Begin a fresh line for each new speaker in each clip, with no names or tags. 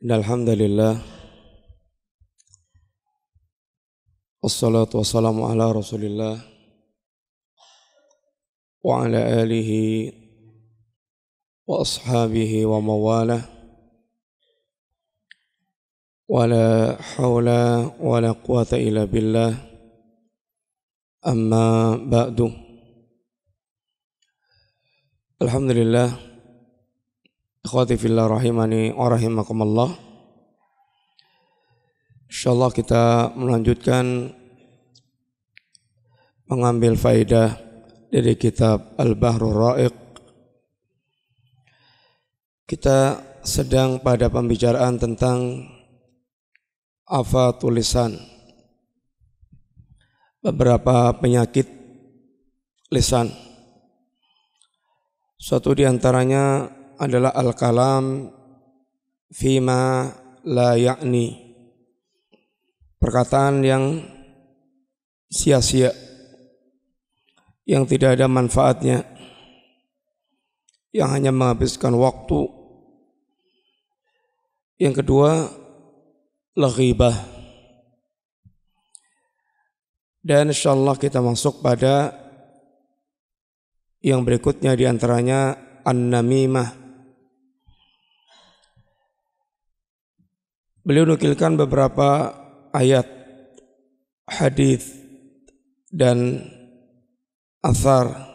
إن الحمد لله والصلاة والسلام على رسول الله وعلى آله وأصحابه ومواله ولا حول ولا قوة إلا بالله أما بعد الحمد لله Ikhwati fillah rahimani wa rahimakumullah. Insyaallah kita melanjutkan mengambil faidah dari kitab Al-Bahru Ra'iq. Kita sedang pada pembicaraan tentang apa tulisan Beberapa penyakit lisan. Suatu diantaranya antaranya adalah al-kalam fima la yakni perkataan yang sia-sia yang tidak ada manfaatnya yang hanya menghabiskan waktu yang kedua laghibah dan insyaallah kita masuk pada yang berikutnya diantaranya an-namimah Beliau nukilkan beberapa ayat, hadis dan asar.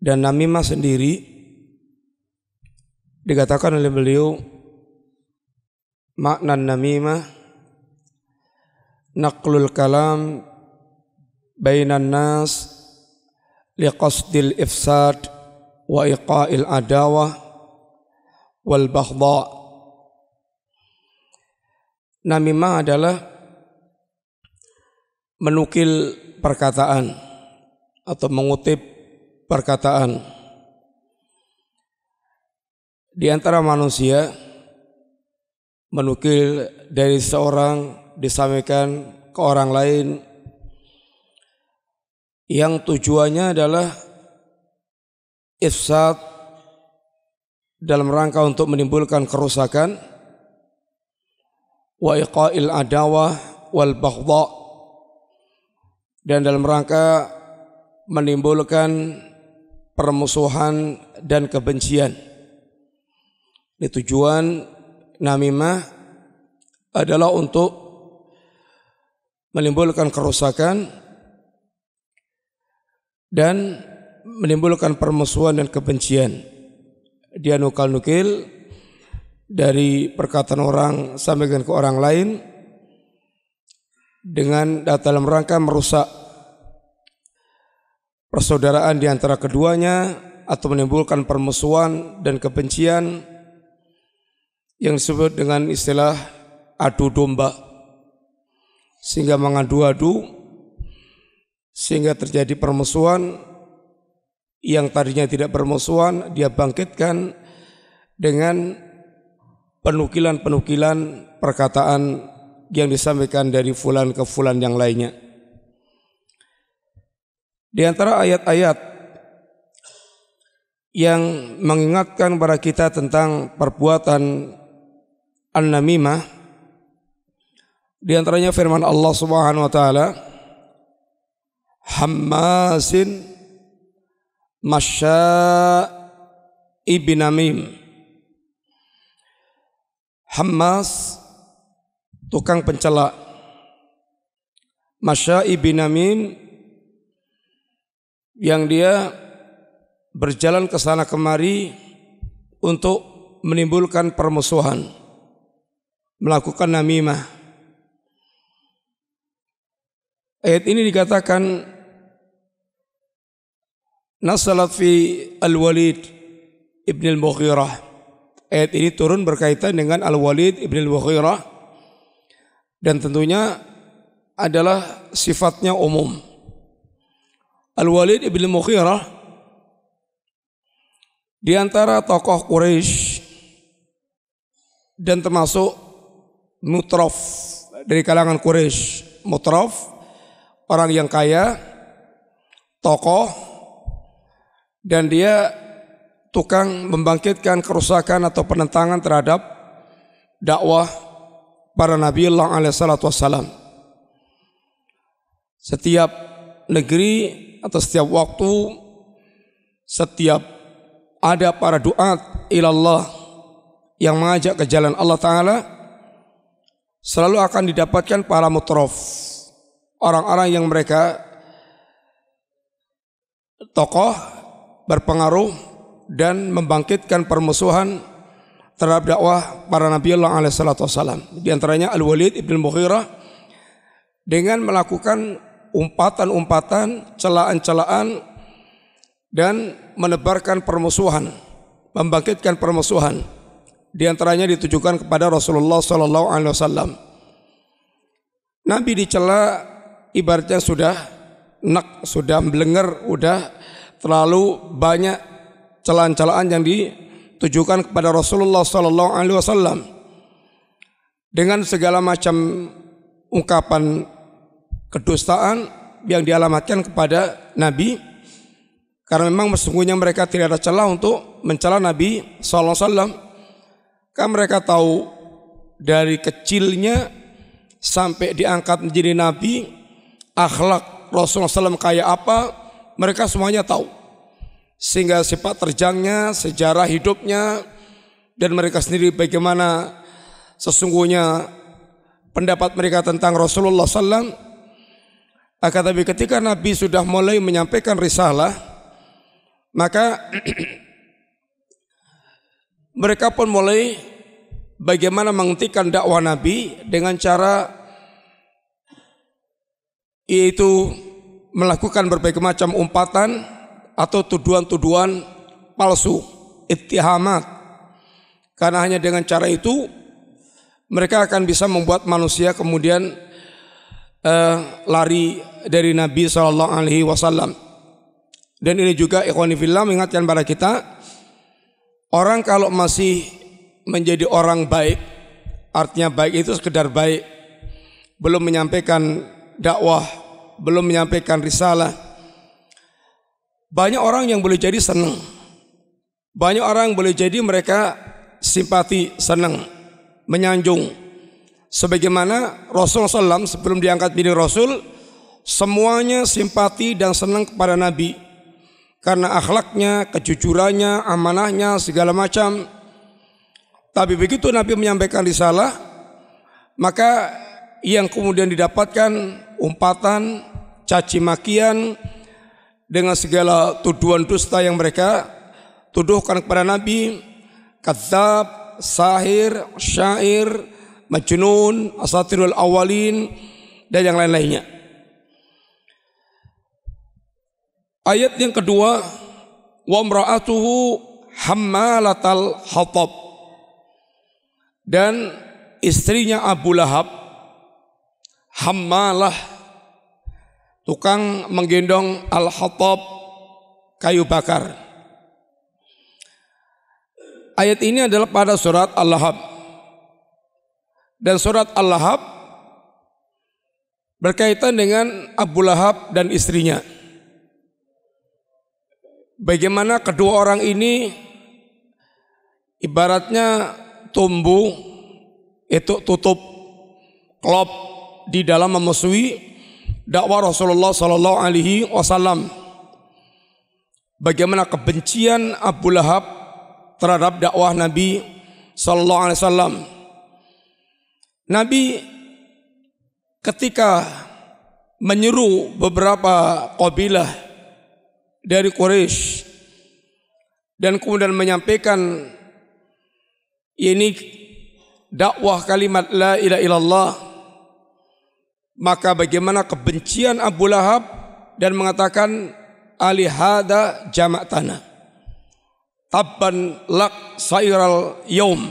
Dan namimah sendiri dikatakan oleh beliau makna namimah naqlul kalam bainan nas liqasdil ifsad wa iqa'il adawah wal baghdha. Namimah adalah menukil perkataan atau mengutip perkataan. Di antara manusia menukil dari seorang disampaikan ke orang lain yang tujuannya adalah ifsad dalam rangka untuk menimbulkan kerusakan wa iqail adawah wal baghdha dan dalam rangka menimbulkan permusuhan dan kebencian. Ini tujuan namimah adalah untuk menimbulkan kerusakan dan menimbulkan permusuhan dan kebencian dia nukal-nukil dari perkataan orang sampai dengan ke orang lain dengan dalam rangka merusak persaudaraan di antara keduanya atau menimbulkan permusuhan dan kebencian yang disebut dengan istilah adu domba sehingga mengadu-adu sehingga terjadi permusuhan yang tadinya tidak bermusuhan dia bangkitkan dengan penukilan-penukilan perkataan yang disampaikan dari fulan ke fulan yang lainnya. Di antara ayat-ayat yang mengingatkan kepada kita tentang perbuatan an-namimah di antaranya firman Allah Subhanahu wa taala Hammasin Masya ibn Amim Hamas tukang pencela Masya ibn Amim yang dia berjalan ke sana kemari untuk menimbulkan permusuhan melakukan namimah ayat ini dikatakan Nasalat fi Al-Walid Ibn Al-Mughirah. Ayat ini turun berkaitan dengan Al-Walid Ibn Al-Mughirah dan tentunya adalah sifatnya umum. Al-Walid Ibn Al-Mughirah di antara tokoh Quraisy dan termasuk Mutrof dari kalangan Quraisy. Mutrof orang yang kaya, tokoh dan dia tukang membangkitkan kerusakan atau penentangan terhadap dakwah para Nabi Allah alaihi salatu wassalam. Setiap negeri atau setiap waktu, setiap ada para doa ilallah yang mengajak ke jalan Allah Ta'ala, selalu akan didapatkan para mutrof, orang-orang yang mereka tokoh berpengaruh dan membangkitkan permusuhan terhadap dakwah para Nabi Allah alaihi salatu Di antaranya Al-Walid ibn Mughirah dengan melakukan umpatan-umpatan, celaan-celaan dan menebarkan permusuhan, membangkitkan permusuhan. Di antaranya ditujukan kepada Rasulullah sallallahu alaihi wasallam. Nabi dicela ibaratnya sudah nak sudah belengar, udah terlalu banyak celaan-celaan yang ditujukan kepada Rasulullah Sallallahu Alaihi Wasallam dengan segala macam ungkapan kedustaan yang dialamatkan kepada Nabi karena memang sesungguhnya mereka tidak ada celah untuk mencela Nabi Sallallahu Alaihi Wasallam karena mereka tahu dari kecilnya sampai diangkat menjadi Nabi akhlak Rasulullah SAW kayak apa mereka semuanya tahu. Sehingga sifat terjangnya, sejarah hidupnya, dan mereka sendiri bagaimana sesungguhnya pendapat mereka tentang Rasulullah SAW. Akan tapi ketika Nabi sudah mulai menyampaikan risalah, maka mereka pun mulai bagaimana menghentikan dakwah Nabi dengan cara yaitu melakukan berbagai macam umpatan atau tuduhan-tuduhan palsu, ittihamat. Karena hanya dengan cara itu mereka akan bisa membuat manusia kemudian eh, lari dari Nabi Shallallahu Alaihi Wasallam. Dan ini juga ikhwanifillah mengingatkan kepada kita orang kalau masih menjadi orang baik, artinya baik itu sekedar baik, belum menyampaikan dakwah belum menyampaikan risalah. Banyak orang yang boleh jadi senang. Banyak orang boleh jadi mereka simpati, senang, menyanjung. Sebagaimana Rasul SAW sebelum diangkat menjadi Rasul, semuanya simpati dan senang kepada Nabi. Karena akhlaknya, kejujurannya, amanahnya, segala macam. Tapi begitu Nabi menyampaikan risalah, maka yang kemudian didapatkan umpatan, caci makian dengan segala tuduhan dusta yang mereka tuduhkan kepada Nabi, kadzab, sahir, syair, majnun, asatirul awalin dan yang lain-lainnya. Ayat yang kedua, wa mra'atuhu hammalatal hatab. Dan istrinya Abu Lahab Hammalah tukang menggendong al-hatab kayu bakar. Ayat ini adalah pada surat Al-Lahab. Dan surat Al-Lahab berkaitan dengan Abu Lahab dan istrinya. Bagaimana kedua orang ini ibaratnya tumbuh itu tutup klop di dalam memusuhi dakwah Rasulullah Sallallahu Alaihi Wasallam. Bagaimana kebencian Abu Lahab terhadap dakwah Nabi Sallallahu Alaihi Wasallam. Nabi ketika menyeru beberapa kabilah dari Quraisy dan kemudian menyampaikan ini dakwah kalimat la ilaha illallah maka bagaimana kebencian Abu Lahab dan mengatakan alihada jamak tanah. Tabban lak sairal yom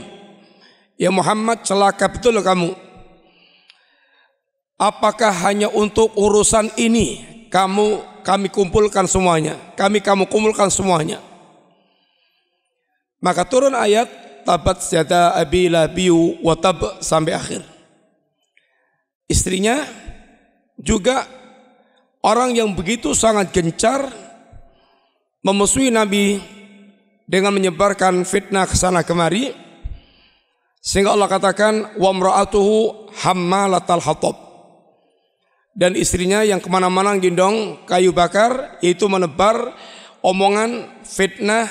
Ya Muhammad celaka betul kamu. Apakah hanya untuk urusan ini kamu kami kumpulkan semuanya, kami kamu kumpulkan semuanya. Maka turun ayat tabat syada abi labiu watab sampai akhir. Istrinya juga orang yang begitu sangat gencar memusuhi Nabi dengan menyebarkan fitnah ke sana kemari sehingga Allah katakan wamraatuhu hammalatal hatab dan istrinya yang kemana-mana gendong kayu bakar itu menebar omongan fitnah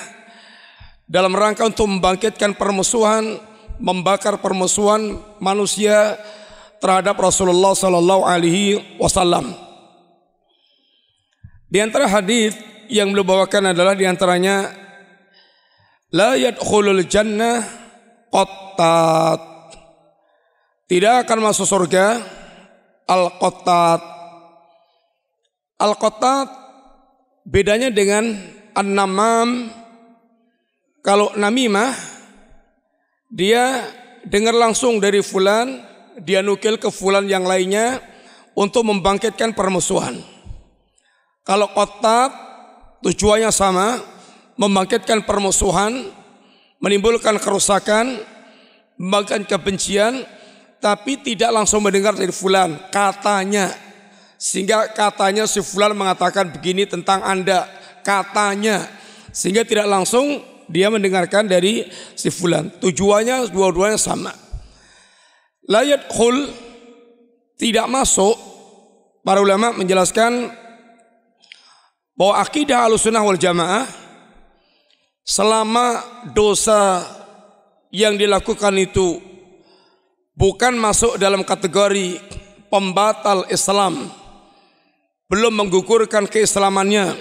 dalam rangka untuk membangkitkan permusuhan membakar permusuhan manusia terhadap Rasulullah Sallallahu Alaihi Wasallam. Di antara hadis yang beliau bawakan adalah di antaranya la yadkhulul jannah qattat. Tidak akan masuk surga al-qattat. Al-qattat bedanya dengan an-namam. Kalau namimah dia dengar langsung dari fulan dia nukil ke fulan yang lainnya untuk membangkitkan permusuhan. Kalau kotak tujuannya sama, membangkitkan permusuhan, menimbulkan kerusakan, membangkitkan kebencian, tapi tidak langsung mendengar dari fulan katanya. Sehingga katanya si fulan mengatakan begini tentang Anda, katanya. Sehingga tidak langsung dia mendengarkan dari si fulan. Tujuannya dua-duanya sama. Layat khul tidak masuk. Para ulama menjelaskan bahwa akidah alusunah wal jamaah selama dosa yang dilakukan itu bukan masuk dalam kategori pembatal Islam, belum menggugurkan keislamannya,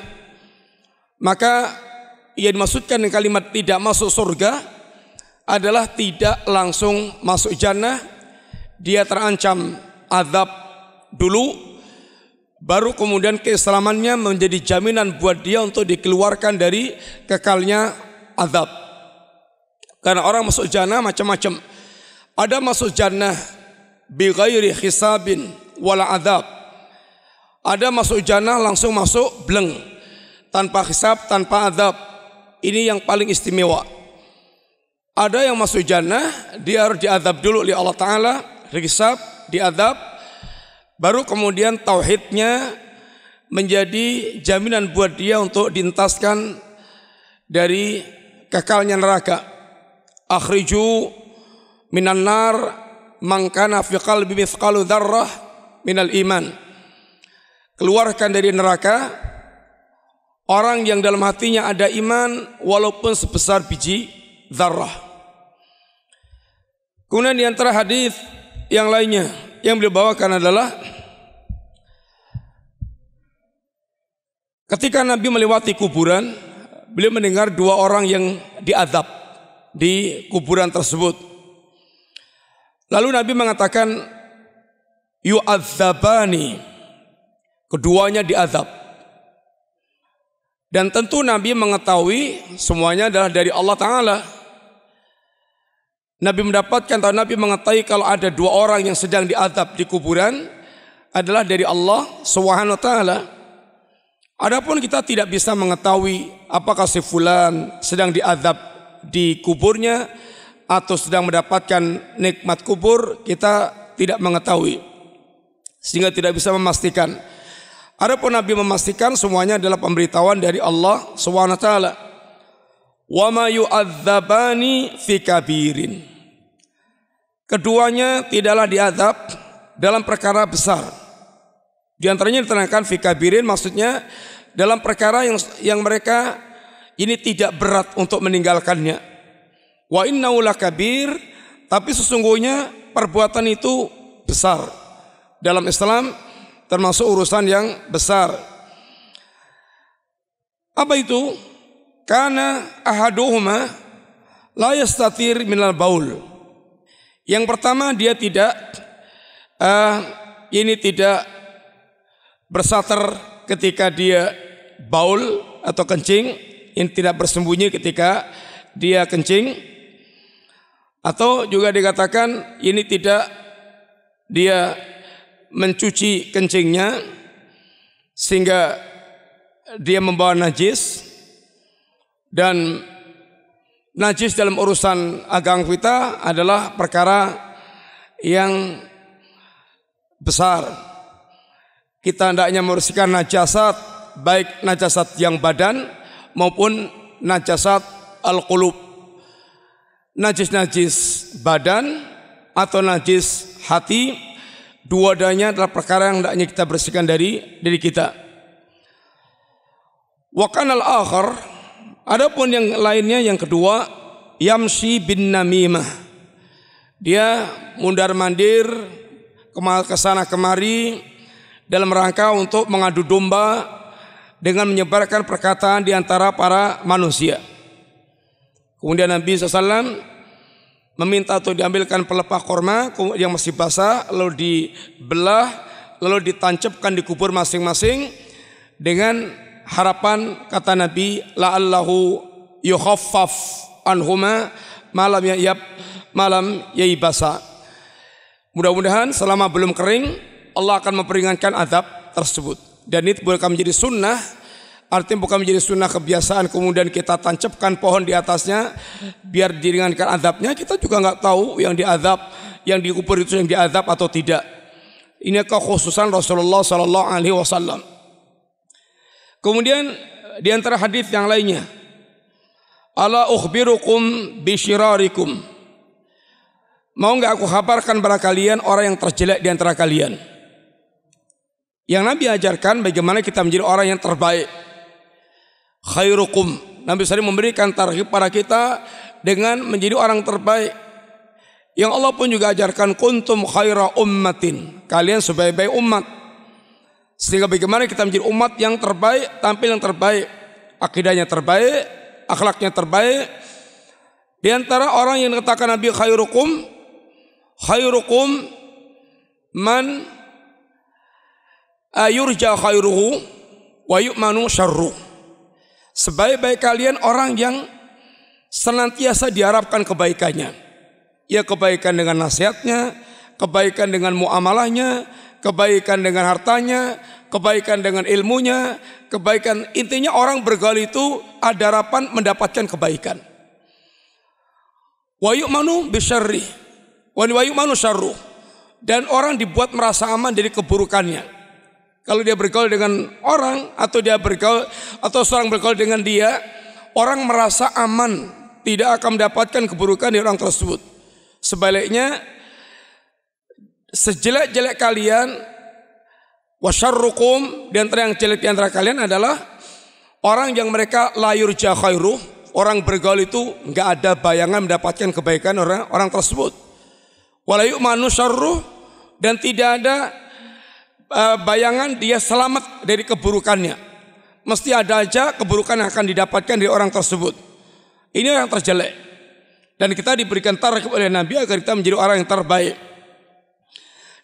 maka yang dimaksudkan dengan kalimat tidak masuk surga adalah tidak langsung masuk jannah dia terancam azab dulu baru kemudian keislamannya menjadi jaminan buat dia untuk dikeluarkan dari kekalnya azab. Karena orang masuk jannah macam-macam. Ada masuk jannah bi ghairi hisabin wala azab. Ada masuk jannah langsung masuk bleng tanpa hisab, tanpa azab. Ini yang paling istimewa. Ada yang masuk jannah, dia harus diazab dulu oleh Allah Ta'ala dihisab, diadab, baru kemudian tauhidnya menjadi jaminan buat dia untuk dientaskan dari kekalnya neraka. Akhriju minan nar mangkana fi qalbi mithqalu dzarrah minal iman. Keluarkan dari neraka orang yang dalam hatinya ada iman walaupun sebesar biji dzarrah. Kemudian di antara hadis yang lainnya yang beliau bawakan adalah ketika Nabi melewati kuburan, beliau mendengar dua orang yang diadab di kuburan tersebut. Lalu Nabi mengatakan yu'adzabani. Keduanya diazab. Dan tentu Nabi mengetahui semuanya adalah dari Allah Ta'ala. Nabi mendapatkan atau Nabi mengetahui kalau ada dua orang yang sedang diadab di kuburan adalah dari Allah Subhanahu wa taala. Adapun kita tidak bisa mengetahui apakah si fulan sedang diadab di kuburnya atau sedang mendapatkan nikmat kubur, kita tidak mengetahui. Sehingga tidak bisa memastikan. Adapun Nabi memastikan semuanya adalah pemberitahuan dari Allah Subhanahu wa taala. Wa ma yu'adzabani fi kabirin. Keduanya tidaklah diadab dalam perkara besar. Di antaranya diterangkan fikabirin maksudnya dalam perkara yang yang mereka ini tidak berat untuk meninggalkannya. Wa innaulah kabir, tapi sesungguhnya perbuatan itu besar. Dalam Islam termasuk urusan yang besar. Apa itu? Karena ahaduhuma la yastatir minal baul. Yang pertama dia tidak uh, ini tidak bersater ketika dia baul atau kencing, ini tidak bersembunyi ketika dia kencing atau juga dikatakan ini tidak dia mencuci kencingnya sehingga dia membawa najis dan najis dalam urusan agama kita adalah perkara yang besar. Kita hendaknya membersihkan najasat baik najasat yang badan maupun najasat al-qulub. Najis-najis badan atau najis hati dua adanya adalah perkara yang hendaknya kita bersihkan dari diri kita. Wa al akhar Adapun yang lainnya yang kedua, Yamsi bin Namimah. Dia mundar-mandir ke sana kemari dalam rangka untuk mengadu domba dengan menyebarkan perkataan di antara para manusia. Kemudian Nabi SAW meminta untuk diambilkan pelepah korma yang masih basah, lalu dibelah, lalu ditancapkan di kubur masing-masing dengan harapan kata Nabi La allahu yukhaffaf anhuma malam ya yab malam ya ibasa Mudah-mudahan selama belum kering Allah akan memperingankan azab tersebut. Dan ini bukan menjadi sunnah Artinya bukan menjadi sunnah kebiasaan kemudian kita tancapkan pohon di atasnya biar diringankan azabnya. Kita juga nggak tahu yang diazab, yang dikubur itu yang diazab atau tidak. Ini kekhususan Rasulullah Sallallahu Alaihi Wasallam. Kemudian di antara hadis yang lainnya, ala ukhbirukum bisyirarikum. Mau nggak aku kabarkan pada kalian orang yang terjelek di antara kalian? Yang Nabi ajarkan bagaimana kita menjadi orang yang terbaik. Khairukum. Nabi sering memberikan tarhib kepada kita dengan menjadi orang terbaik. Yang Allah pun juga ajarkan kuntum khaira ummatin. Kalian sebaik-baik umat. Sehingga bagaimana kita menjadi umat yang terbaik, tampil yang terbaik, akidahnya terbaik, akhlaknya terbaik. Di antara orang yang dikatakan Nabi khairukum, khairukum man ayurja khairuhu wa yu'manu syarruh. Sebaik-baik kalian orang yang senantiasa diharapkan kebaikannya. Ya kebaikan dengan nasihatnya, kebaikan dengan muamalahnya, kebaikan dengan hartanya, kebaikan dengan ilmunya, kebaikan intinya orang bergaul itu ada harapan mendapatkan kebaikan. Wa yu'manu bisyarri wa yu'manu syarru. Dan orang dibuat merasa aman dari keburukannya. Kalau dia bergaul dengan orang atau dia bergaul atau seorang bergaul dengan dia, orang merasa aman tidak akan mendapatkan keburukan di orang tersebut. Sebaliknya, sejelek-jelek kalian, Wasyarrukum di antara yang jelek di antara kalian adalah orang yang mereka layur khairu orang bergaul itu nggak ada bayangan mendapatkan kebaikan orang orang tersebut. Walayu manusyarruh dan tidak ada e, bayangan dia selamat dari keburukannya. Mesti ada aja keburukan yang akan didapatkan dari orang tersebut. Ini yang terjelek. Dan kita diberikan tarik oleh Nabi agar kita menjadi orang yang terbaik.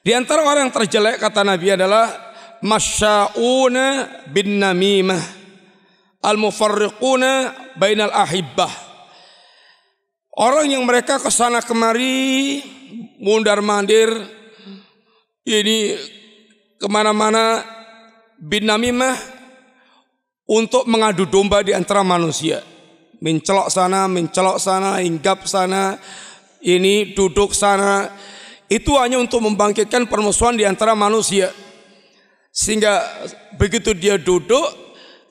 Di antara orang yang terjelek kata Nabi adalah masyauna bin namimah al-mufarriquna bainal ahibbah. Orang yang mereka ke sana kemari mundar-mandir ini kemana-mana bin namimah untuk mengadu domba di antara manusia. Mencelok sana, mencelok sana, hinggap sana, ini duduk sana itu hanya untuk membangkitkan permusuhan di antara manusia. Sehingga begitu dia duduk,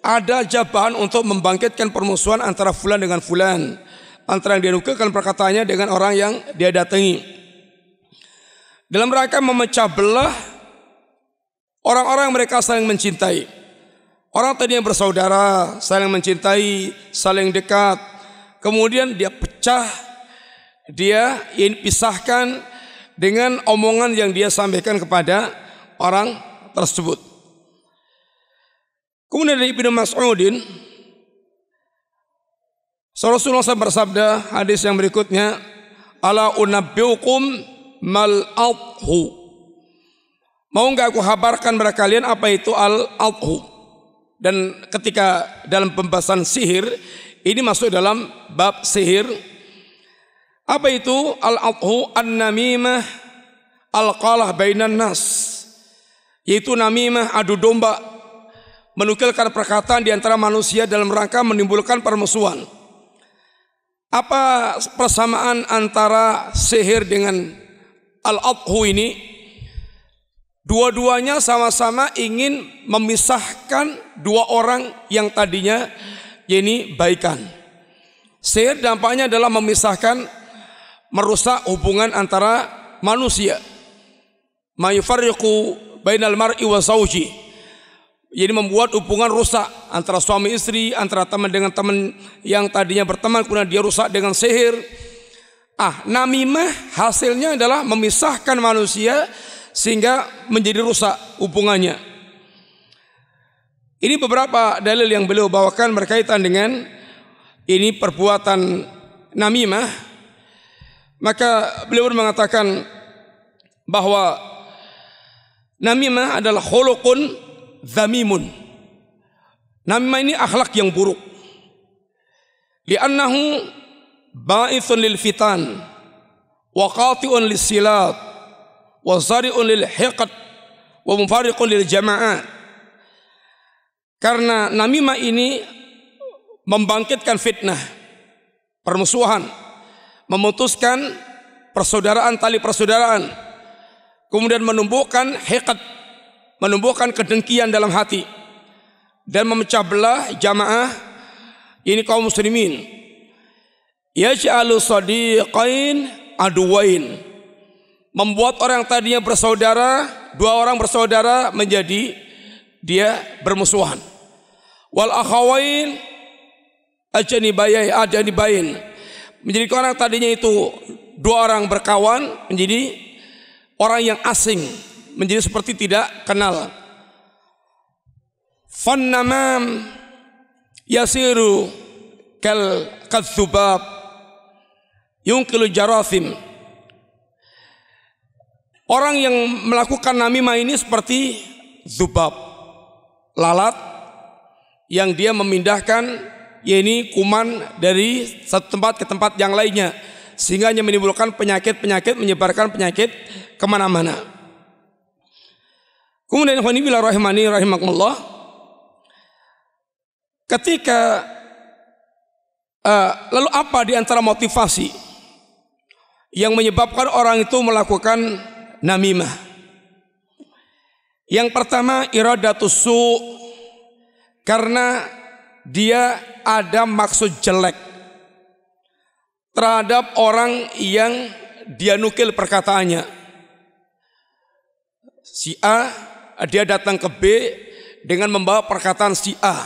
ada jabahan untuk membangkitkan permusuhan antara fulan dengan fulan. Antara yang dia nukilkan perkataannya dengan orang yang dia datangi. Dalam rangka memecah belah orang-orang mereka saling mencintai. Orang tadi yang bersaudara, saling mencintai, saling dekat. Kemudian dia pecah, dia pisahkan, dengan omongan yang dia sampaikan kepada orang tersebut. Kemudian dari Ibnu Mas'udin Rasulullah SAW bersabda hadis yang berikutnya Ala unabbiukum mal adhu Mau nggak aku habarkan kepada kalian apa itu al adhu Dan ketika dalam pembahasan sihir Ini masuk dalam bab sihir apa itu? Al-adhu an-namimah al-qalah bainan nas. Yaitu namimah adu domba menukilkan perkataan di antara manusia dalam rangka menimbulkan permusuhan. Apa persamaan antara sihir dengan al-adhu ini? Dua-duanya sama-sama ingin memisahkan dua orang yang tadinya ini baikan. Sihir dampaknya adalah memisahkan merusak hubungan antara manusia. Mayfariku bainal mar'i wa zauji. Jadi membuat hubungan rusak antara suami istri, antara teman dengan teman yang tadinya berteman kemudian dia rusak dengan sihir. Ah, namimah hasilnya adalah memisahkan manusia sehingga menjadi rusak hubungannya. Ini beberapa dalil yang beliau bawakan berkaitan dengan ini perbuatan namimah maka beliau mengatakan bahwa namimah adalah holokun zamimun. Namimah ini akhlak yang buruk. Liannahu ba'ithun lil fitan wa qati'un lis silat wa zari'un lil hekat, wa mufariqun lil jama'at. Karena namimah ini membangkitkan fitnah, permusuhan, memutuskan persaudaraan tali persaudaraan kemudian menumbuhkan hikat menumbuhkan kedengkian dalam hati dan memecah belah jamaah ini kaum muslimin yaj'alu sadiqain aduwain membuat orang yang tadinya bersaudara dua orang bersaudara menjadi dia bermusuhan wal akhawain ajani bayin menjadi orang tadinya itu dua orang berkawan menjadi orang yang asing, menjadi seperti tidak kenal. Fannamam yasiru kal kadzubab yungkilu jarathim Orang yang melakukan namimah ini seperti zubab, lalat yang dia memindahkan yaitu kuman dari satu tempat ke tempat yang lainnya sehingga hanya menimbulkan penyakit-penyakit menyebarkan penyakit kemana-mana. Kemudian bila rahimani rahimakumullah ketika uh, lalu apa di antara motivasi yang menyebabkan orang itu melakukan namimah? Yang pertama iradatus su karena dia ada maksud jelek terhadap orang yang dia nukil perkataannya. Si A dia datang ke B dengan membawa perkataan si A.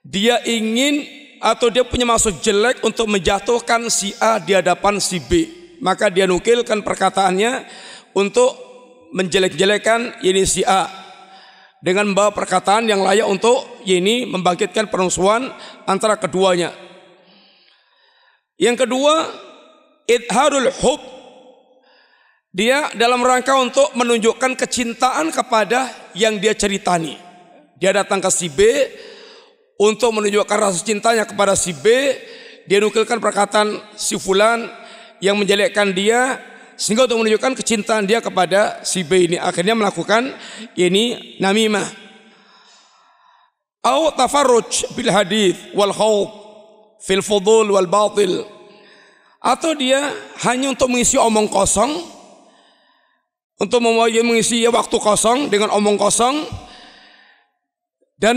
Dia ingin atau dia punya maksud jelek untuk menjatuhkan si A di hadapan si B. Maka dia nukilkan perkataannya untuk menjelek-jelekan ini si A dengan membawa perkataan yang layak untuk ini membangkitkan permusuhan antara keduanya. Yang kedua, idharul hub. Dia dalam rangka untuk menunjukkan kecintaan kepada yang dia ceritani. Dia datang ke si B untuk menunjukkan rasa cintanya kepada si B. Dia nukilkan perkataan si Fulan yang menjelekkan dia sehingga untuk menunjukkan kecintaan dia kepada si B ini akhirnya melakukan ini namimah au tafarruj bil hadis wal khawf fil fudul wal batil atau dia hanya untuk mengisi omong kosong untuk mengisi waktu kosong dengan omong kosong dan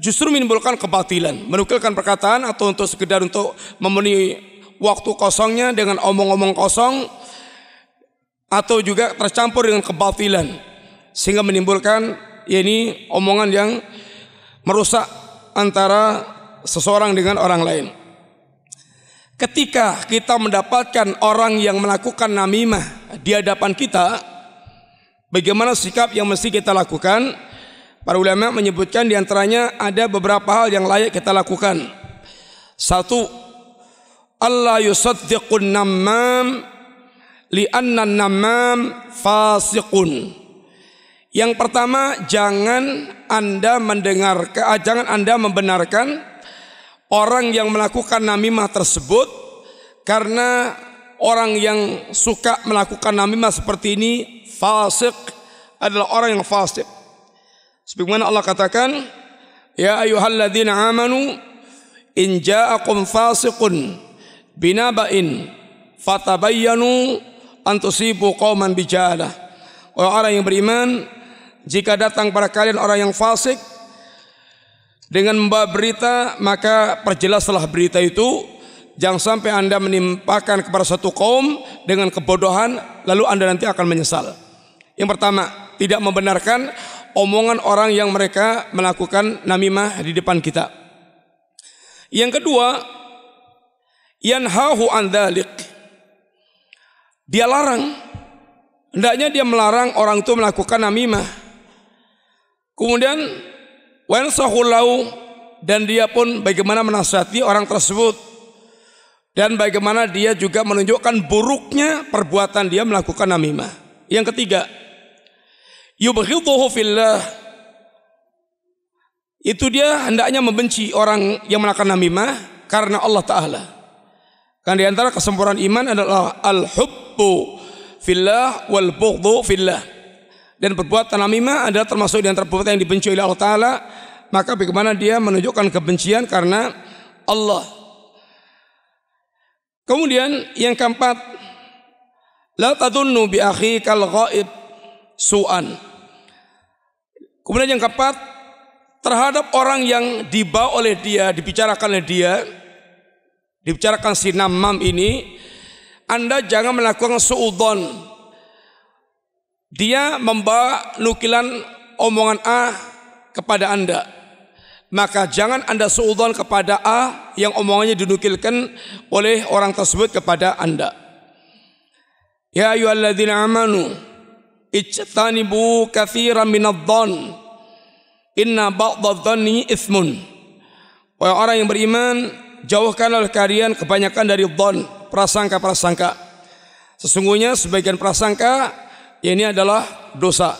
justru menimbulkan kebatilan, menukilkan perkataan atau untuk sekedar untuk memenuhi waktu kosongnya dengan omong-omong kosong atau juga tercampur dengan kebatilan sehingga menimbulkan ya ini omongan yang merusak antara seseorang dengan orang lain. Ketika kita mendapatkan orang yang melakukan namimah di hadapan kita, bagaimana sikap yang mesti kita lakukan? Para ulama menyebutkan di antaranya ada beberapa hal yang layak kita lakukan. Satu, Allah yusaddiqun namam li'anna namam fasiqun. Yang pertama, jangan Anda mendengar, ah, jangan Anda membenarkan orang yang melakukan namimah tersebut karena orang yang suka melakukan namimah seperti ini fasik adalah orang yang fasik. Sebagaimana Allah katakan, "Ya ayyuhalladzina amanu in ja'akum fasiqun binaba'in fatabayyanu antusibu qauman bijalah. Orang-orang yang beriman jika datang pada kalian orang yang fasik dengan membawa berita maka perjelaslah berita itu jangan sampai Anda menimpakan kepada satu kaum dengan kebodohan lalu Anda nanti akan menyesal. Yang pertama, tidak membenarkan omongan orang yang mereka melakukan namimah di depan kita. Yang kedua, yanhahu an dhalik. Dia larang. Hendaknya dia melarang orang itu melakukan namimah. Kemudian sahulau dan dia pun bagaimana menasihati orang tersebut dan bagaimana dia juga menunjukkan buruknya perbuatan dia melakukan namimah. Yang ketiga, yubghidhuhu fillah itu dia hendaknya membenci orang yang melakukan namimah karena Allah Ta'ala. Kan di antara kesempurnaan iman adalah al-hubbu fillah wal bughdhu fillah. Dan perbuatan namimah adalah termasuk di antara perbuatan yang dibenci oleh Allah Ta'ala. Maka bagaimana dia menunjukkan kebencian karena Allah. Kemudian yang keempat, la tadunnu bi akhikal ghaib su'an. Kemudian yang keempat, terhadap orang yang dibawa oleh dia, dibicarakan oleh dia, Dibicarakan si namam ini, Anda jangan melakukan suudon. Dia membawa nukilan omongan A kepada Anda. Maka jangan Anda suudon kepada A yang omongannya dinukilkan oleh orang tersebut kepada Anda. Ya ayuhalladzina amanu ijtanibu katsiran minadh inna ba'dadzani ismun. orang yang beriman, jauhkanlah kalian kebanyakan dari don prasangka-prasangka. Sesungguhnya sebagian prasangka ini adalah dosa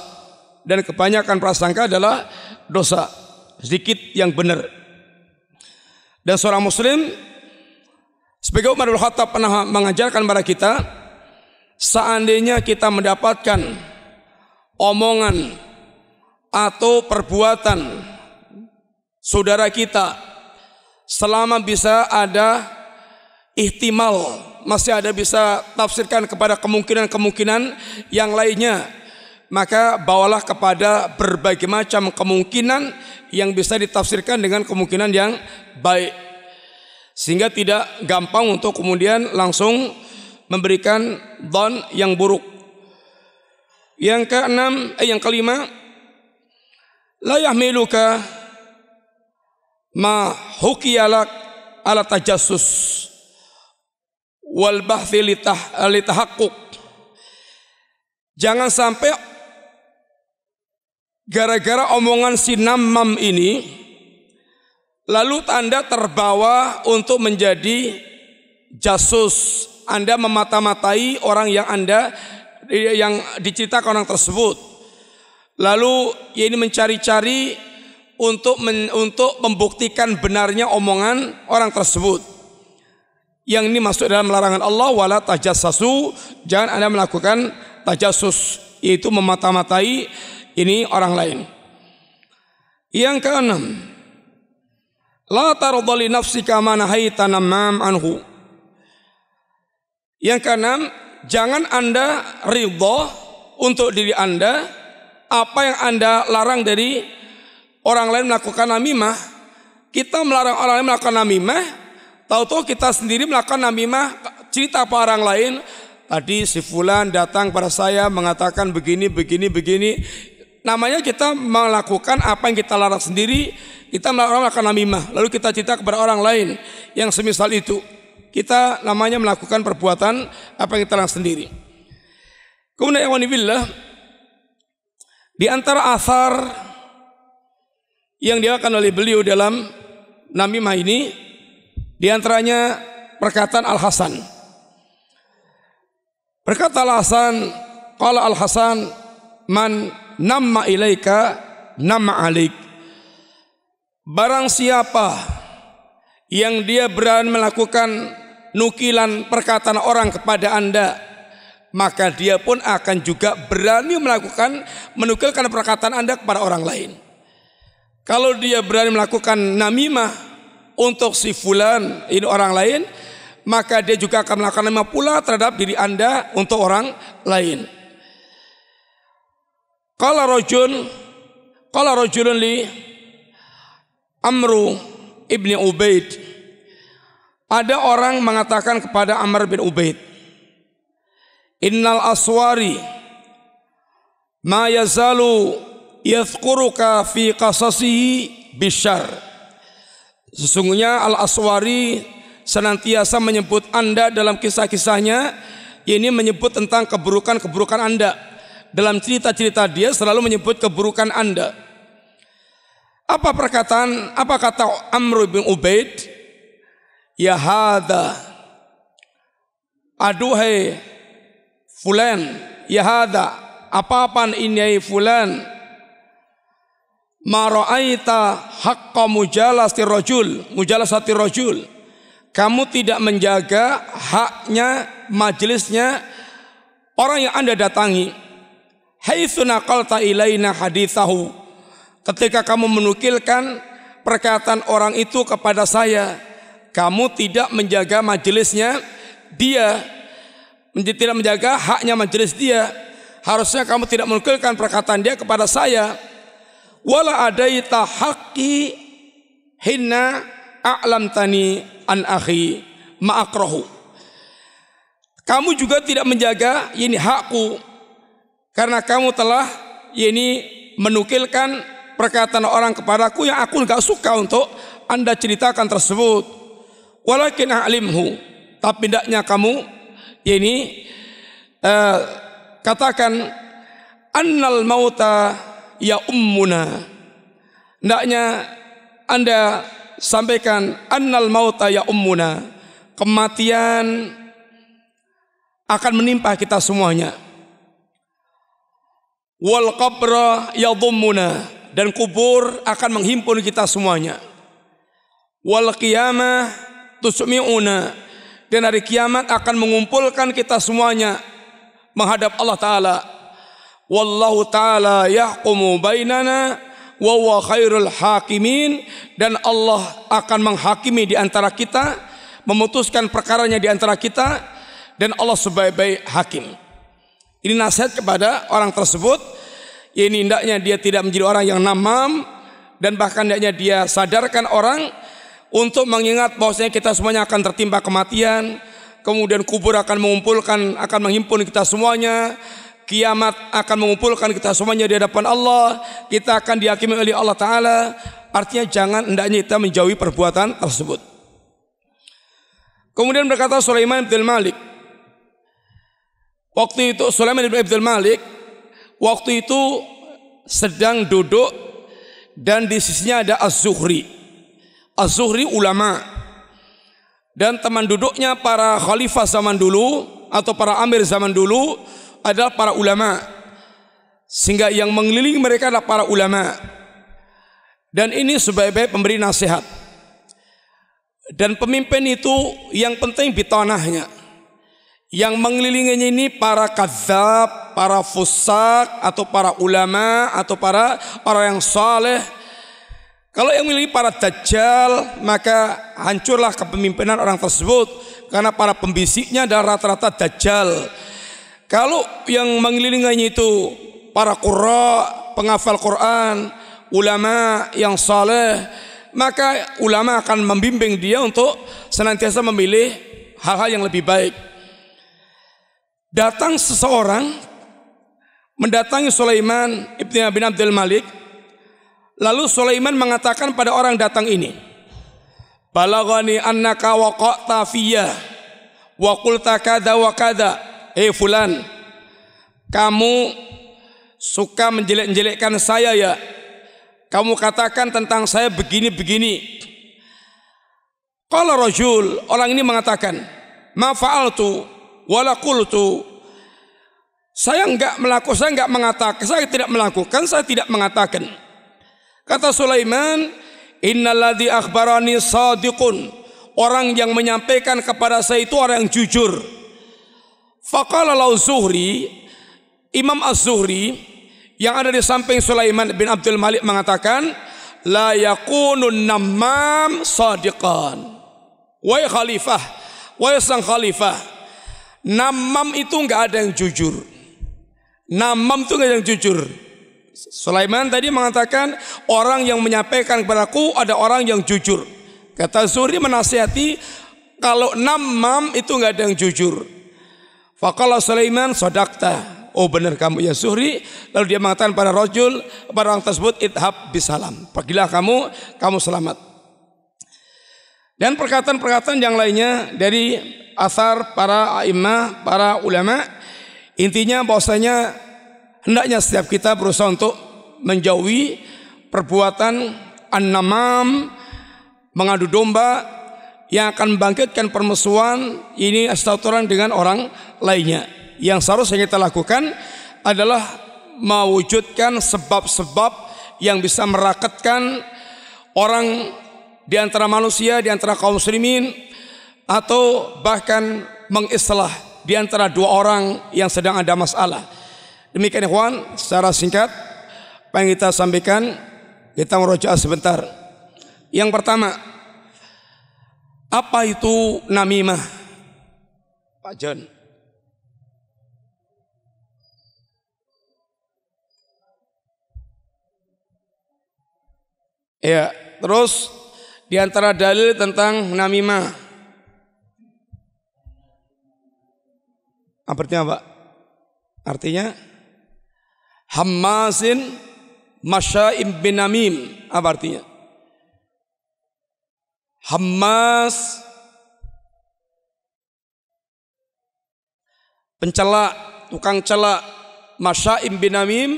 dan kebanyakan prasangka adalah dosa. Sedikit yang benar. Dan seorang muslim sebagai Umar bin Khattab pernah mengajarkan kepada kita seandainya kita mendapatkan omongan atau perbuatan saudara kita selama bisa ada ihtimal masih ada bisa tafsirkan kepada kemungkinan-kemungkinan yang lainnya maka bawalah kepada berbagai macam kemungkinan yang bisa ditafsirkan dengan kemungkinan yang baik sehingga tidak gampang untuk kemudian langsung memberikan don yang buruk yang keenam eh yang kelima layah miluka ma hukiyalak ala tajassus wal bahthi litah, litahakkuk. Jangan sampai gara-gara omongan si Namam ini lalu Anda terbawa untuk menjadi jasus. Anda memata-matai orang yang Anda yang diceritakan orang tersebut. Lalu ya ini mencari-cari untuk men, untuk membuktikan benarnya omongan orang tersebut. Yang ini masuk dalam larangan Allah wala tajassasu, jangan Anda melakukan tajassus yaitu memata-matai ini orang lain. Yang keenam, la tarḍa nafsika ma nahaita anhu. Yang keenam, jangan Anda ridho untuk diri Anda apa yang Anda larang dari orang lain melakukan namimah, kita melarang orang lain melakukan namimah, tahu-tahu kita sendiri melakukan namimah, cerita apa orang lain, tadi si fulan datang pada saya mengatakan begini, begini, begini. Namanya kita melakukan apa yang kita larang sendiri, kita melakukan namimah, lalu kita cerita kepada orang lain yang semisal itu. Kita namanya melakukan perbuatan apa yang kita larang sendiri. Kemudian ikhwanibillah, di antara asar yang diakan oleh beliau dalam namimah ini diantaranya perkataan Al Hasan. Berkata Al Hasan, kalau Al Hasan man nama ilaika nama alik. Barang siapa yang dia berani melakukan nukilan perkataan orang kepada anda, maka dia pun akan juga berani melakukan menukilkan perkataan anda kepada orang lain. Kalau dia berani melakukan namimah untuk si fulan ini orang lain, maka dia juga akan melakukan namimah pula terhadap diri Anda untuk orang lain. Qala rajul qala rajulun li Amru ibni Ubaid. Ada orang mengatakan kepada Amr bin Ubaid, "Innal aswari ma yazalu yafquruka fi qasasihi bisyar. Sesungguhnya Al-Aswari senantiasa menyebut Anda dalam kisah-kisahnya ini menyebut tentang keburukan-keburukan Anda. Dalam cerita-cerita dia selalu menyebut keburukan Anda. Apa perkataan, apa kata Amr bin Ubaid? Ya hada. Aduhai fulan. Ya hada. Apa-apaan ini fulan haqqa mujalasati rojul. Kamu tidak menjaga haknya majelisnya orang yang Anda datangi. haditsahu. Ketika kamu menukilkan perkataan orang itu kepada saya, kamu tidak menjaga majelisnya dia tidak menjaga haknya majelis dia harusnya kamu tidak menukilkan perkataan dia kepada saya wala adaita haqqi hinna a'lam tani an akhi akrahu. Kamu juga tidak menjaga ini hakku karena kamu telah ini menukilkan perkataan orang kepadaku yang aku nggak suka untuk anda ceritakan tersebut. Walakin alimhu, tapi tidaknya kamu ini eh, katakan annal mauta ya ummuna. Hendaknya Anda sampaikan annal mauta ya ummuna. Kematian akan menimpa kita semuanya. Wal qabra yadhummuna dan kubur akan menghimpun kita semuanya. Wal qiyamah tusmi'una dan hari kiamat akan mengumpulkan kita semuanya menghadap Allah taala Wallahu taala yahkumu bainana wa huwa khairul hakimin dan Allah akan menghakimi di antara kita, memutuskan perkaranya di antara kita dan Allah sebaik-baik hakim. Ini nasihat kepada orang tersebut ini hendaknya dia tidak menjadi orang yang namam dan bahkan hendaknya dia sadarkan orang untuk mengingat bahwasanya kita semuanya akan tertimpa kematian, kemudian kubur akan mengumpulkan akan menghimpun kita semuanya Kiamat akan mengumpulkan kita semuanya di hadapan Allah. Kita akan dihakimi oleh Allah Ta'ala. Artinya jangan hendaknya kita menjauhi perbuatan tersebut. Kemudian berkata Sulaiman bin Malik. Waktu itu Sulaiman bin Malik. Waktu itu sedang duduk dan di sisinya ada Az-Zuhri. Az-Zuhri ulama dan teman duduknya para khalifah zaman dulu atau para amir zaman dulu adalah para ulama. Sehingga yang mengelilingi mereka adalah para ulama. Dan ini sebagai pemberi nasihat. Dan pemimpin itu yang penting bitonahnya. Yang mengelilinginya ini para kazab, para fusak, atau para ulama, atau para orang yang saleh. Kalau yang memilih para dajjal, maka hancurlah kepemimpinan orang tersebut. Karena para pembisiknya adalah rata-rata dajjal. Kalau yang mengelilinginya itu para qurra, penghafal Quran, ulama yang saleh, maka ulama akan membimbing dia untuk senantiasa memilih hal-hal yang lebih baik. Datang seseorang mendatangi Sulaiman ibnu bin Abdul Malik, lalu Sulaiman mengatakan pada orang datang ini, Balagani annaka waqa'ta fiyya wa qulta kadza wa kada "Eh fulan, kamu suka menjelek-jelekkan saya ya? Kamu katakan tentang saya begini-begini." Kalau rojul orang ini mengatakan, "Ma fa'altu wala qultu." Saya enggak melakukan, saya enggak mengatakan, saya tidak melakukan, saya tidak mengatakan. Kata Sulaiman, Innaladi akhbarani sadiqun." Orang yang menyampaikan kepada saya itu orang yang jujur. Faqala lau Zuhri, Imam Az-Zuhri yang ada di samping Sulaiman bin Abdul Malik mengatakan, la yakunun namam sadiqan. Wahai khalifah, wahai sang khalifah, namam itu nggak ada yang jujur. Namam itu nggak ada yang jujur. Sulaiman tadi mengatakan orang yang menyampaikan kepadaku ada orang yang jujur. Kata Zuri menasihati kalau namam itu nggak ada yang jujur. Fakala Sulaiman sodakta. Oh benar kamu ya Zuhri. Lalu dia mengatakan pada rojul, pada orang tersebut, ithab bisalam. Pergilah kamu, kamu selamat. Dan perkataan-perkataan yang lainnya dari asar para imam, para ulama. Intinya bahwasanya hendaknya setiap kita berusaha untuk menjauhi perbuatan an-namam, mengadu domba yang akan membangkitkan permusuhan ini orang dengan orang lainnya. Yang seharusnya kita lakukan adalah mewujudkan sebab-sebab yang bisa merakatkan orang di antara manusia, di antara kaum muslimin atau bahkan mengislah di antara dua orang yang sedang ada masalah. Demikian ikhwan, secara singkat yang kita sampaikan, kita merujuk sebentar. Yang pertama, apa itu namimah? Pak John. Ya, terus di antara dalil tentang namimah. Apa artinya, Pak? Artinya hamasin Masyaim bin Namim. Apa artinya? Hamas, pencela, tukang celak, Masyaim bin Namim,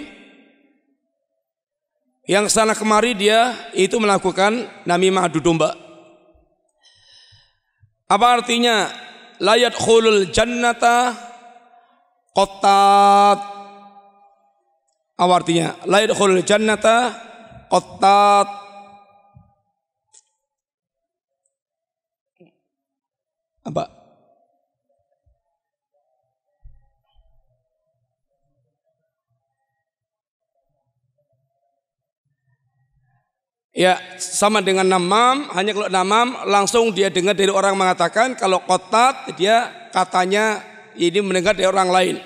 yang sana kemari dia itu melakukan namimah adu domba. Apa artinya? Layat khulul jannata kotat. Apa artinya? Layat khulul jannata kotat. Apa? Ya, sama dengan namam, hanya kalau namam langsung dia dengar dari orang mengatakan, kalau kotat dia katanya ini mendengar dari orang lain.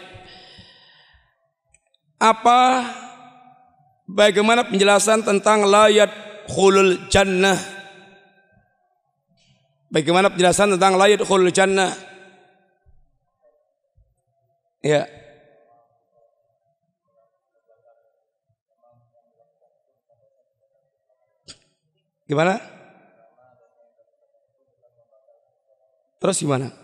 Apa bagaimana penjelasan tentang layat khulul jannah Bagaimana penjelasan tentang layat khul jannah? Ya. Gimana? Terus gimana?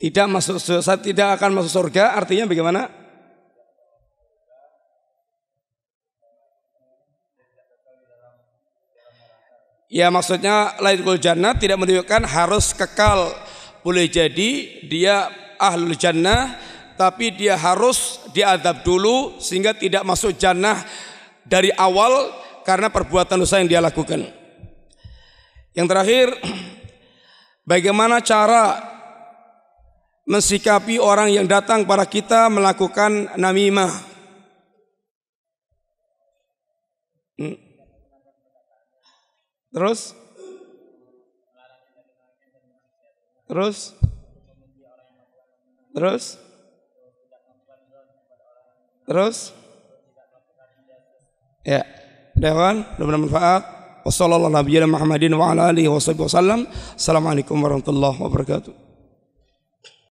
Tidak masuk tidak akan masuk surga artinya bagaimana? Ya maksudnya lahirul jannah tidak menunjukkan harus kekal. Boleh jadi dia ahlul jannah tapi dia harus diadab dulu sehingga tidak masuk jannah dari awal karena perbuatan dosa yang dia lakukan. Yang terakhir, bagaimana cara mensikapi orang yang datang pada kita melakukan namimah? Hmm. Terus? Terus? Terus? Terus? Ya. Dewan, mudah manfaat. Wassalamualaikum warahmatullahi wabarakatuh.